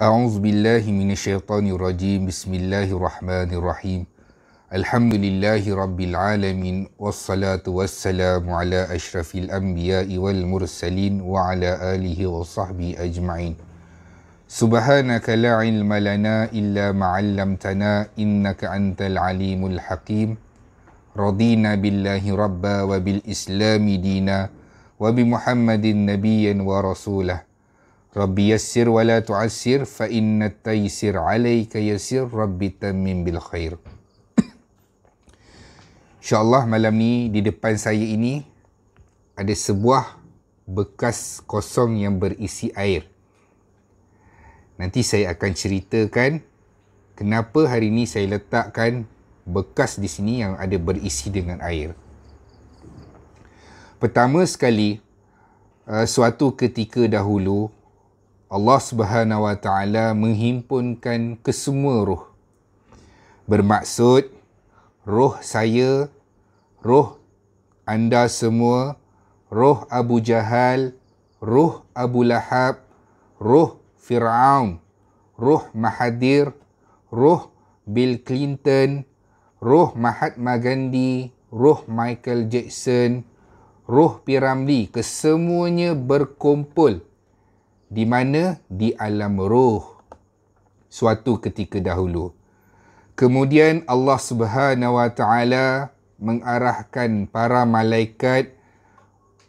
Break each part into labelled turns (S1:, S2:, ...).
S1: أعوذ بالله من الشيطان الرجيم بسم الله الرحمن الرحيم الحمد لله رب العالمين والصلاة والسلام على أشرف الأنبياء والمرسلين وعلى آله وصحبه أجمعين سبحانك لا علم لنا إلا ما علمتنا إنك أنت العليم الحكيم رضينا بالله ربا وبالإسلام دينا وبمحمد نبيا ورسوله Rabbi yassir wa la tu'assir fa inna taysir alayka yassir Rabbi tamim bil khair. Insya Allah malam ni di depan saya ini ada sebuah bekas kosong yang berisi air. Nanti saya akan ceritakan kenapa hari ini saya letakkan bekas di sini yang ada berisi dengan air. Pertama sekali, eh, suatu ketika dahulu Allah Subhanahu Wa Taala menghimpunkan kesemua roh. Bermaksud roh saya, roh anda semua, roh Abu Jahal, roh Abu Lahab, roh Firaun, roh Mahathir, roh Bill Clinton, roh Mahatma Gandhi, roh Michael Jackson, roh Piramli kesemuanya berkumpul di mana di alam roh suatu ketika dahulu kemudian Allah Subhanahu wa taala mengarahkan para malaikat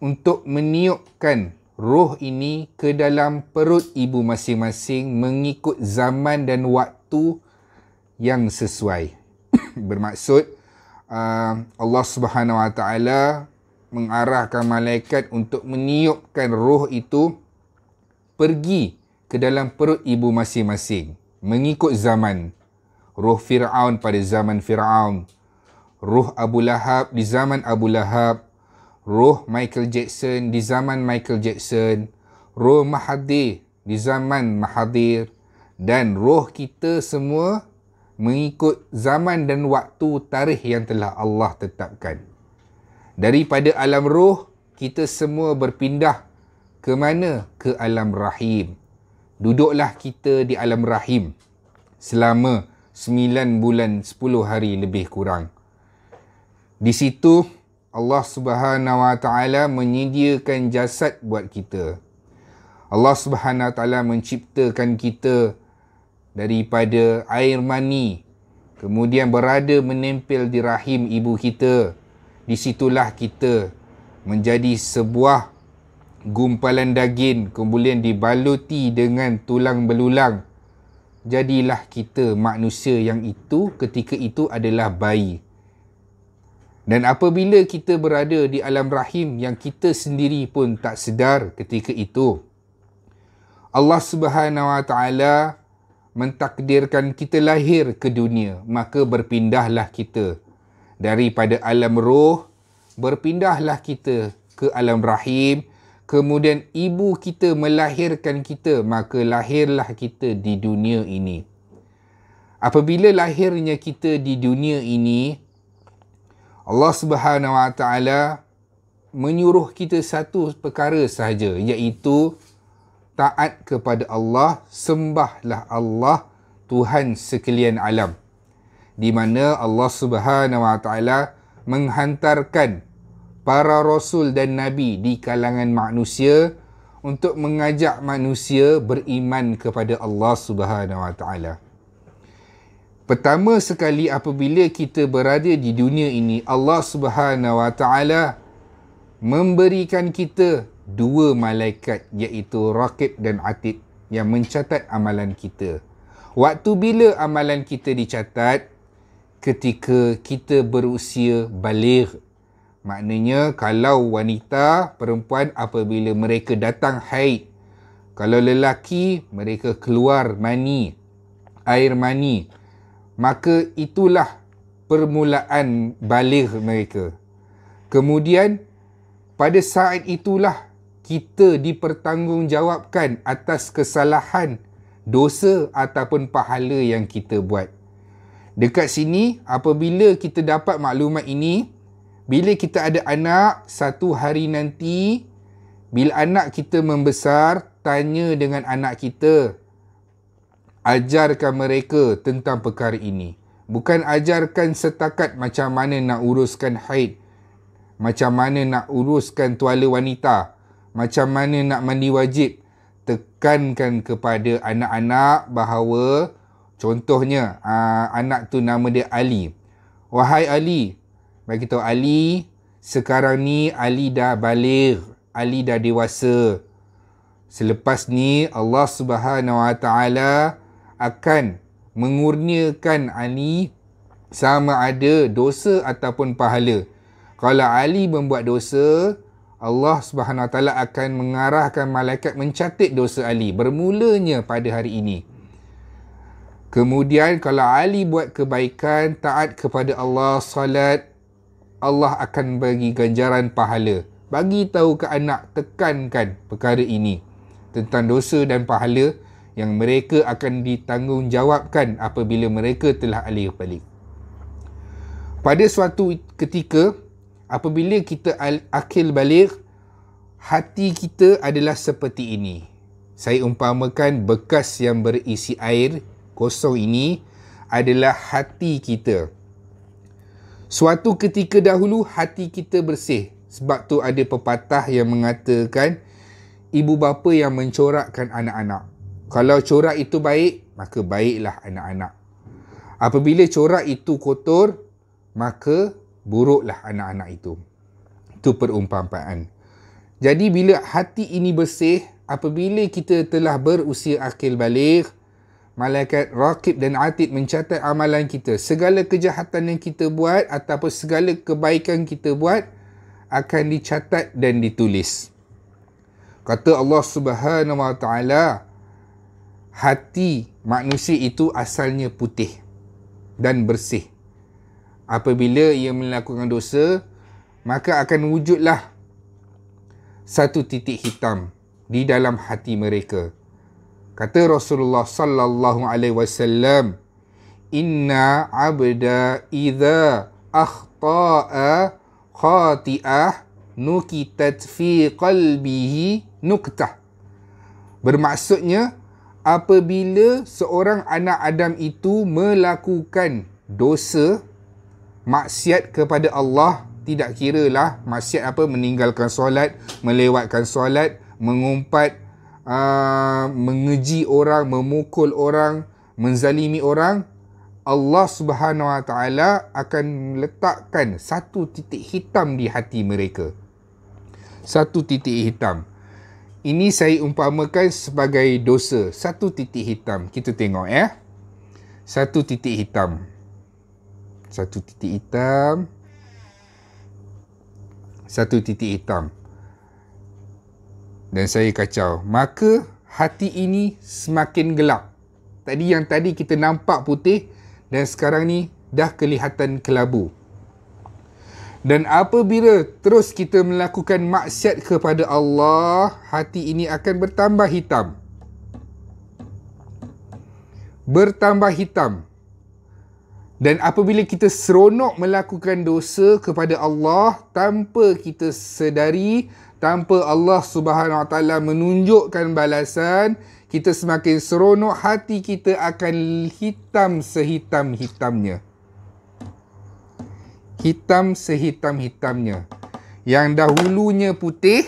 S1: untuk meniupkan roh ini ke dalam perut ibu masing-masing mengikut zaman dan waktu yang sesuai bermaksud uh, Allah Subhanahu wa taala mengarahkan malaikat untuk meniupkan roh itu pergi ke dalam perut ibu masing-masing mengikut zaman roh Firaun pada zaman Firaun roh Abu Lahab di zaman Abu Lahab roh Michael Jackson di zaman Michael Jackson roh Mahathir di zaman Mahathir dan roh kita semua mengikut zaman dan waktu tarikh yang telah Allah tetapkan daripada alam roh kita semua berpindah ke mana? Ke alam rahim. Duduklah kita di alam rahim selama 9 bulan 10 hari lebih kurang. Di situ Allah Subhanahu Wa Taala menyediakan jasad buat kita. Allah Subhanahu Wa Taala menciptakan kita daripada air mani. Kemudian berada menempel di rahim ibu kita. Di situlah kita menjadi sebuah gumpalan daging kemudian dibaluti dengan tulang belulang jadilah kita manusia yang itu ketika itu adalah bayi dan apabila kita berada di alam rahim yang kita sendiri pun tak sedar ketika itu Allah Subhanahu Wa Taala mentakdirkan kita lahir ke dunia maka berpindahlah kita daripada alam roh berpindahlah kita ke alam rahim kemudian ibu kita melahirkan kita, maka lahirlah kita di dunia ini. Apabila lahirnya kita di dunia ini, Allah Subhanahu Wa Taala menyuruh kita satu perkara sahaja iaitu taat kepada Allah, sembahlah Allah Tuhan sekalian alam. Di mana Allah Subhanahu Wa Taala menghantarkan para rasul dan nabi di kalangan manusia untuk mengajak manusia beriman kepada Allah Subhanahu Wa Taala. Pertama sekali apabila kita berada di dunia ini Allah Subhanahu Wa Taala memberikan kita dua malaikat iaitu Raqib dan Atid yang mencatat amalan kita. Waktu bila amalan kita dicatat? Ketika kita berusia baligh Maknanya kalau wanita, perempuan apabila mereka datang haid. Kalau lelaki, mereka keluar mani, air mani. Maka itulah permulaan balik mereka. Kemudian, pada saat itulah kita dipertanggungjawabkan atas kesalahan, dosa ataupun pahala yang kita buat. Dekat sini, apabila kita dapat maklumat ini, bila kita ada anak, satu hari nanti, bila anak kita membesar, tanya dengan anak kita, ajarkan mereka tentang perkara ini. Bukan ajarkan setakat macam mana nak uruskan haid, macam mana nak uruskan tuala wanita, macam mana nak mandi wajib. Tekankan kepada anak-anak bahawa, contohnya, aa, ah, anak tu nama dia Ali. Wahai Ali, bagi tahu Ali, sekarang ni Ali dah balik. Ali dah dewasa. Selepas ni Allah Subhanahu Wa Taala akan mengurniakan Ali sama ada dosa ataupun pahala. Kalau Ali membuat dosa, Allah Subhanahu Wa Taala akan mengarahkan malaikat mencatat dosa Ali bermulanya pada hari ini. Kemudian kalau Ali buat kebaikan, taat kepada Allah, solat, Allah akan bagi ganjaran pahala. Bagi tahu ke anak tekankan perkara ini tentang dosa dan pahala yang mereka akan ditanggungjawabkan apabila mereka telah alih balik. Pada suatu ketika apabila kita akil balik hati kita adalah seperti ini. Saya umpamakan bekas yang berisi air kosong ini adalah hati kita. Suatu ketika dahulu hati kita bersih sebab tu ada pepatah yang mengatakan ibu bapa yang mencorakkan anak-anak. Kalau corak itu baik, maka baiklah anak-anak. Apabila corak itu kotor, maka buruklah anak-anak itu. Itu perumpamaan. Jadi bila hati ini bersih, apabila kita telah berusia akil balik. Malaikat Raqib dan Atid mencatat amalan kita. Segala kejahatan yang kita buat ataupun segala kebaikan kita buat akan dicatat dan ditulis. Kata Allah Subhanahu Wa Taala, hati manusia itu asalnya putih dan bersih. Apabila ia melakukan dosa, maka akan wujudlah satu titik hitam di dalam hati mereka kata Rasulullah sallallahu alaihi wasallam inna abda idza akhta'a khati'ah nukitat fi qalbihi nuktah bermaksudnya apabila seorang anak Adam itu melakukan dosa maksiat kepada Allah tidak kiralah maksiat apa meninggalkan solat melewatkan solat mengumpat Ah, mengeji orang, memukul orang, menzalimi orang, Allah Subhanahu Wa Taala akan letakkan satu titik hitam di hati mereka. Satu titik hitam. Ini saya umpamakan sebagai dosa. Satu titik hitam. Kita tengok ya. Satu titik hitam. Satu titik hitam. Satu titik hitam. Satu titik hitam dan saya kacau. Maka hati ini semakin gelap. Tadi yang tadi kita nampak putih dan sekarang ni dah kelihatan kelabu. Dan apabila terus kita melakukan maksiat kepada Allah, hati ini akan bertambah hitam. Bertambah hitam. Dan apabila kita seronok melakukan dosa kepada Allah tanpa kita sedari, tanpa Allah Subhanahu Wa Taala menunjukkan balasan, kita semakin seronok hati kita akan hitam sehitam hitamnya. Hitam sehitam hitamnya. Yang dahulunya putih,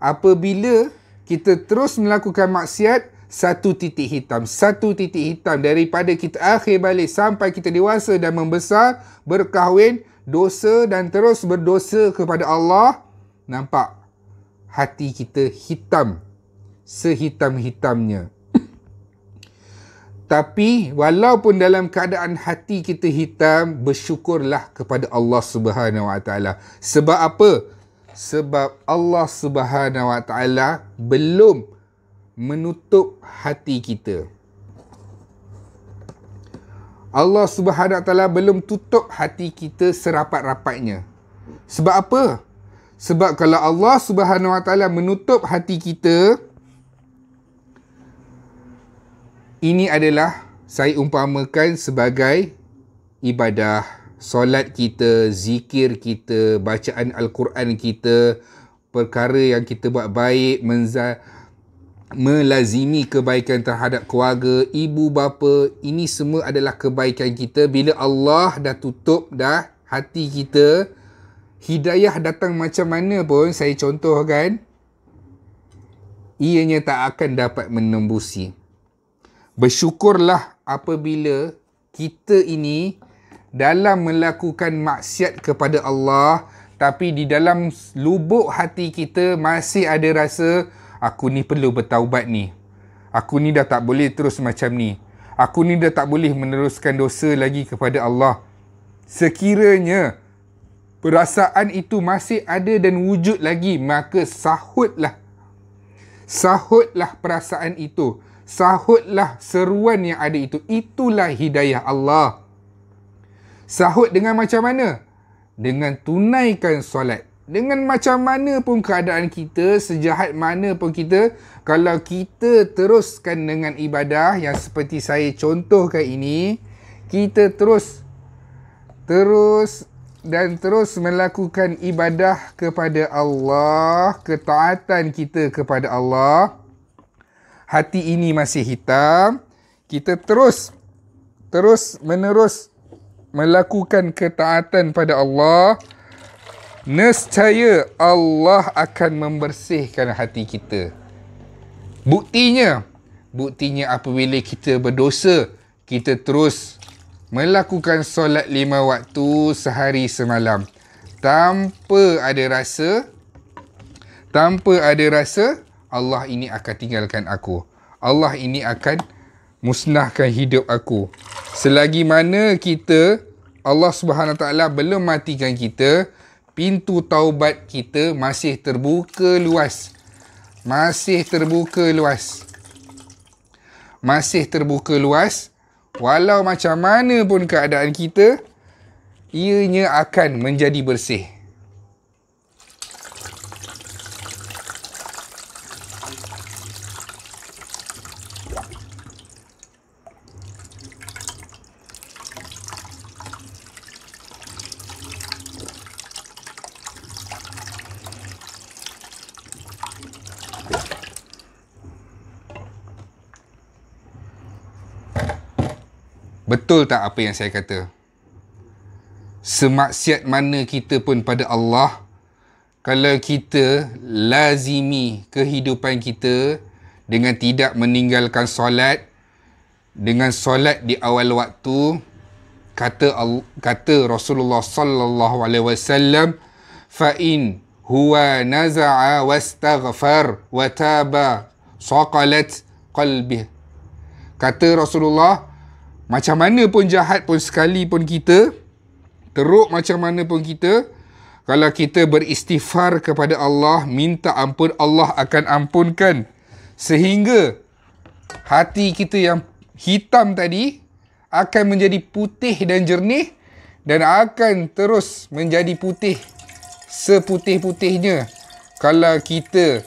S1: apabila kita terus melakukan maksiat, satu titik hitam, satu titik hitam daripada kita akhir balik sampai kita dewasa dan membesar, berkahwin, dosa dan terus berdosa kepada Allah, nampak hati kita hitam sehitam-hitamnya tapi walaupun dalam keadaan hati kita hitam bersyukurlah kepada Allah Subhanahu Wa Taala sebab apa sebab Allah Subhanahu Wa Taala belum menutup hati kita Allah Subhanahu Wa Taala belum tutup hati kita serapat-rapatnya sebab apa sebab kalau Allah Subhanahu Wa Taala menutup hati kita ini adalah saya umpamakan sebagai ibadah solat kita, zikir kita, bacaan al-Quran kita, perkara yang kita buat baik menzal melazimi kebaikan terhadap keluarga, ibu bapa, ini semua adalah kebaikan kita bila Allah dah tutup dah hati kita hidayah datang macam mana pun saya contohkan ianya tak akan dapat menembusi bersyukurlah apabila kita ini dalam melakukan maksiat kepada Allah tapi di dalam lubuk hati kita masih ada rasa aku ni perlu bertaubat ni aku ni dah tak boleh terus macam ni aku ni dah tak boleh meneruskan dosa lagi kepada Allah sekiranya perasaan itu masih ada dan wujud lagi, maka sahutlah. Sahutlah perasaan itu. Sahutlah seruan yang ada itu. Itulah hidayah Allah. Sahut dengan macam mana? Dengan tunaikan solat. Dengan macam mana pun keadaan kita, sejahat mana pun kita, kalau kita teruskan dengan ibadah yang seperti saya contohkan ini, kita terus terus dan terus melakukan ibadah kepada Allah, ketaatan kita kepada Allah. Hati ini masih hitam, kita terus terus menerus melakukan ketaatan pada Allah. Nescaya Allah akan membersihkan hati kita. Buktinya, buktinya apabila kita berdosa, kita terus melakukan solat lima waktu sehari semalam tanpa ada rasa tanpa ada rasa Allah ini akan tinggalkan aku Allah ini akan musnahkan hidup aku selagi mana kita Allah Subhanahu taala belum matikan kita pintu taubat kita masih terbuka luas masih terbuka luas masih terbuka luas, masih terbuka luas Walau macam mana pun keadaan kita, ianya akan menjadi bersih. Betul tak apa yang saya kata? Semaksiat mana kita pun pada Allah kalau kita lazimi kehidupan kita dengan tidak meninggalkan solat dengan solat di awal waktu kata kata Rasulullah sallallahu alaihi wasallam fain huwa naza'a wastaghfar wa taba saqalat qalbi kata Rasulullah macam mana pun jahat pun sekali pun kita Teruk macam mana pun kita Kalau kita beristighfar kepada Allah Minta ampun Allah akan ampunkan Sehingga Hati kita yang hitam tadi Akan menjadi putih dan jernih Dan akan terus menjadi putih Seputih-putihnya Kalau kita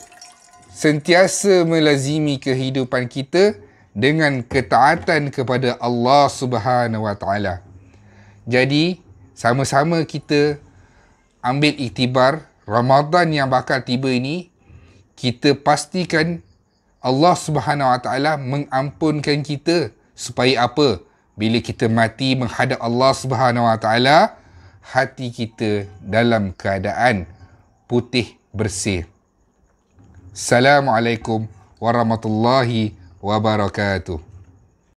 S1: Sentiasa melazimi kehidupan kita dengan ketaatan kepada Allah Subhanahu Wa Taala. Jadi sama-sama kita ambil iktibar Ramadan yang bakal tiba ini kita pastikan Allah Subhanahu Wa Taala mengampunkan kita supaya apa? Bila kita mati menghadap Allah Subhanahu Wa Taala, hati kita dalam keadaan putih bersih. Assalamualaikum warahmatullahi wabarakatuh wabarakatuh.